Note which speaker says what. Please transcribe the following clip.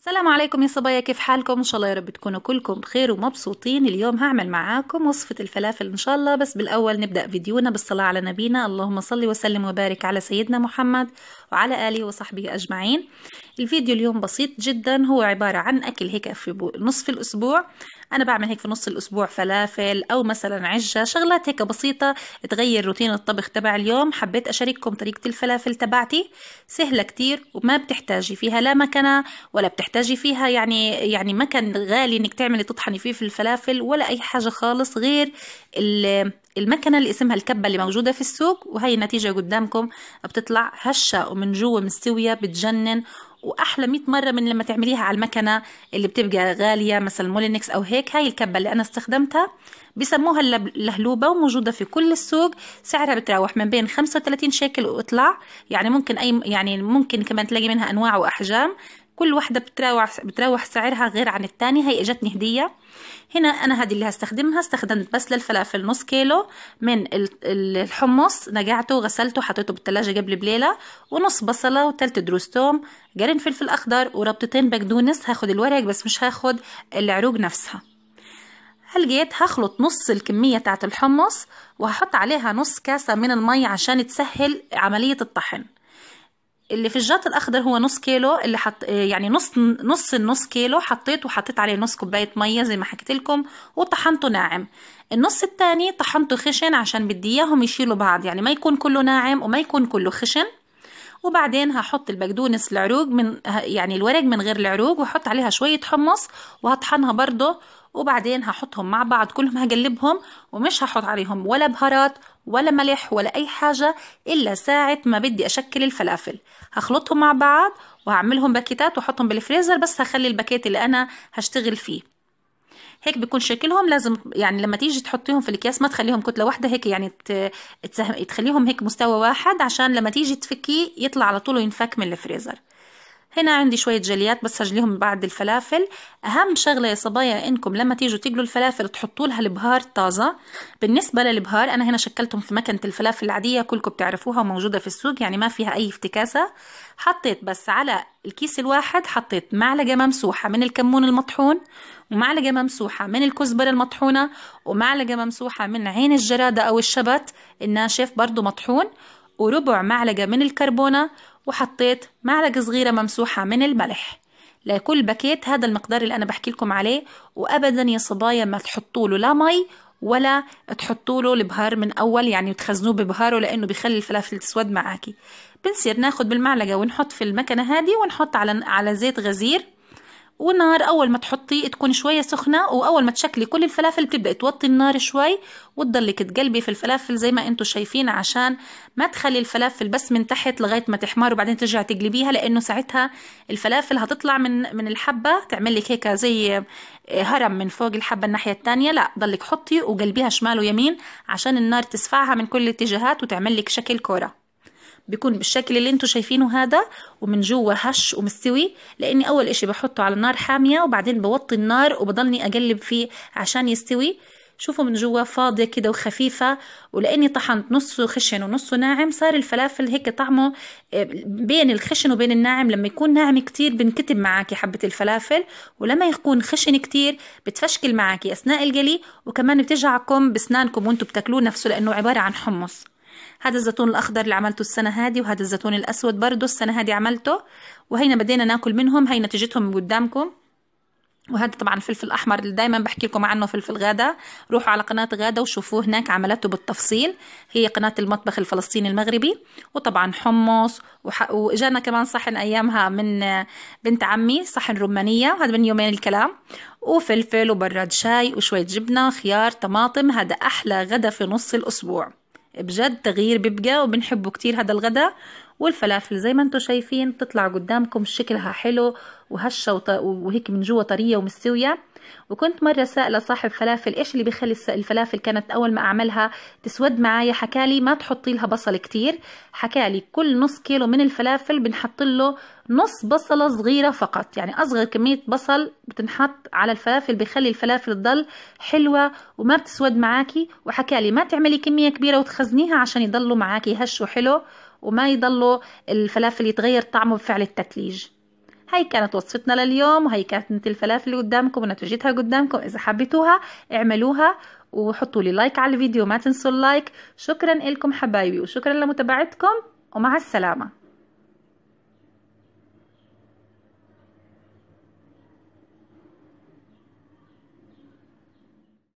Speaker 1: السلام عليكم يا صبايا كيف حالكم ان شاء الله يا رب تكونوا كلكم بخير ومبسوطين اليوم هعمل معاكم وصفة الفلافل ان شاء الله بس بالاول نبدأ فيديونا بالصلاة على نبينا اللهم صل وسلم وبارك على سيدنا محمد وعلى آله وصحبه أجمعين الفيديو اليوم بسيط جدا هو عبارة عن أكل هيك في نصف الأسبوع انا بعمل هيك في نص الاسبوع فلافل او مثلا عجه شغلات هيك بسيطه تغير روتين الطبخ تبع اليوم حبيت اشارككم طريقه الفلافل تبعتي سهله كتير وما بتحتاجي فيها لا مكنه ولا بتحتاجي فيها يعني يعني مكن غالي انك تعملي تطحني فيه في الفلافل ولا اي حاجه خالص غير المكنه اللي اسمها الكبه اللي موجوده في السوق وهي النتيجه قدامكم بتطلع هشه ومن جوا مستويه بتجنن واحلى 100 مره من لما تعمليها على المكنه اللي بتبقى غاليه مثلا مولينكس او هيك هاي الكبه اللي انا استخدمتها بسموها اللهلوبه وموجوده في كل السوق سعرها بتراوح من بين 35 شيكل واطلع يعني ممكن اي يعني ممكن كمان تلاقي منها انواع واحجام كل وحدة بتراوح بتراوح سعرها غير عن التاني هي اجتني هدية هنا انا هذه اللي هستخدمها استخدمت بس للفلافل نص كيلو من الحمص نقعته غسلته حطيته بالتلاجة قبل بليلة ونص بصلة وتلت دروس توم قرن فلفل اخضر وربطتين بقدونس هاخد الورق بس مش هاخد العروق نفسها هلقيت هخلط نص الكمية تاعت الحمص وهحط عليها نص كاسة من المي عشان تسهل عملية الطحن اللي في الجات الاخضر هو نص كيلو اللي حط يعني نص نص النص كيلو حطيته وحطيت عليه نص كوبايه ميه زي ما حكيت لكم وطحنته ناعم النص الثاني طحنته خشن عشان بدي اياهم يشيلوا بعض يعني ما يكون كله ناعم وما يكون كله خشن وبعدين هحط البقدونس العروق من يعني الورق من غير العروق واحط عليها شويه حمص وهطحنها برضه وبعدين هحطهم مع بعض كلهم هقلبهم ومش هحط عليهم ولا بهارات ولا ملح ولا اي حاجة الا ساعة ما بدي اشكل الفلافل هخلطهم مع بعض وهعملهم باكيتات واحطهم بالفريزر بس هخلي الباكيت اللي انا هشتغل فيه هيك بيكون شكلهم لازم يعني لما تيجي تحطيهم في الاكياس ما تخليهم كتله واحده هيك يعني تخليهم هيك مستوى واحد عشان لما تيجي تفكيه يطلع على طول وينفك من الفريزر هنا عندي شوية جليات بسجليهم بعد الفلافل أهم شغلة يا صبايا إنكم لما تيجوا تقلوا الفلافل تحطوا لها البهار طازة بالنسبة للبهار أنا هنا شكلتهم في مكنة الفلافل العادية كلكم بتعرفوها وموجودة في السوق يعني ما فيها أي افتكاسة حطيت بس على الكيس الواحد حطيت معلقة ممسوحة من الكمون المطحون ومعلقة ممسوحة من الكزبرة المطحونة ومعلقة ممسوحة من عين الجرادة أو الشبت الناشف برضو مطحون وربع معلقة من الكربونة وحطيت معلقة صغيرة ممسوحة من الملح لكل باكيت هذا المقدار اللي أنا بحكي لكم عليه وأبدا يا صبايا ما تحطوا له لا مي ولا تحطوا له البهار من أول يعني تخزنوه ببهاره لأنه بخلي الفلافل تسود معاكي بنصير ناخد بالمعلقة ونحط في المكنة هذه ونحط على على زيت غزير والنار اول ما تحطي تكون شويه سخنه واول ما تشكلي كل الفلافل بتبدأ توطي النار شوي وتضلك تقلبي في الفلافل زي ما انتم شايفين عشان ما تخلي الفلافل بس من تحت لغايه ما تحمر وبعدين ترجعي تقلبيها لانه ساعتها الفلافل هتطلع من من الحبه تعمل لك هيك زي آه، هرم من فوق الحبه الناحيه التانية لا ضلك حطي وقلبيها شمال ويمين عشان النار تسفعها من كل الاتجاهات وتعمل لك شكل كوره بيكون بالشكل اللي انتم شايفينه هذا ومن جوا هش ومستوي لاني اول اشي بحطه على النار حاميه وبعدين بوطي النار وبضلني اقلب فيه عشان يستوي شوفوا من جوا فاضية كده وخفيفة ولأني طحنت نصه خشن ونصه ناعم صار الفلافل هيك طعمه آه، بين الخشن وبين الناعم لما يكون ناعم كتير بنكتب معاكي حبة الفلافل ولما يكون خشن كتير بتفشكل معاكي أثناء القلي وكمان بتجعكم بسنانكم وانتم بتاكلوه نفسه لأنه عبارة عن حمص هذا الزيتون الاخضر اللي عملته السنه هذه وهذا الزيتون الاسود برضه السنه هذه عملته وهينا بدينا ناكل منهم هي نتيجتهم قدامكم وهذا طبعا الفلفل الاحمر اللي دايما بحكي لكم عنه فلفل غاده روحوا على قناه غاده وشوفوه هناك عملته بالتفصيل هي قناه المطبخ الفلسطيني المغربي وطبعا حمص وح... واجانا كمان صحن ايامها من بنت عمي صحن رمانيه هذا من يومين الكلام وفلفل وبراد شاي وشويه جبنه خيار طماطم هذا احلى غدا في نص الاسبوع بجد تغيير بيبقى وبنحبه كتير هذا الغدا والفلافل زي ما انتم شايفين تطلع قدامكم شكلها حلو وهشه وهيك من جوا طريه ومستويه وكنت مرة سائلة صاحب فلافل إيش اللي بيخلي الفلافل كانت أول ما أعملها تسود معايا حكالي ما تحطي لها بصل كتير حكالي كل نص كيلو من الفلافل بنحط له نص بصلة صغيرة فقط يعني أصغر كمية بصل بتنحط على الفلافل بيخلي الفلافل تضل حلوة وما بتسود معاكي وحكالي ما تعملي كمية كبيرة وتخزنيها عشان يضلوا معاكي هش وحلو وما يضلوا الفلافل يتغير طعمه بفعل التتليج هاي كانت وصفتنا لليوم وهي كانت الفلافل اللي قدامكم ونتيجتها قدامكم اذا حبيتوها اعملوها وحطوا لي لايك على الفيديو ما تنسوا اللايك شكرا لكم حبايبي وشكرا لمتابعتكم ومع السلامه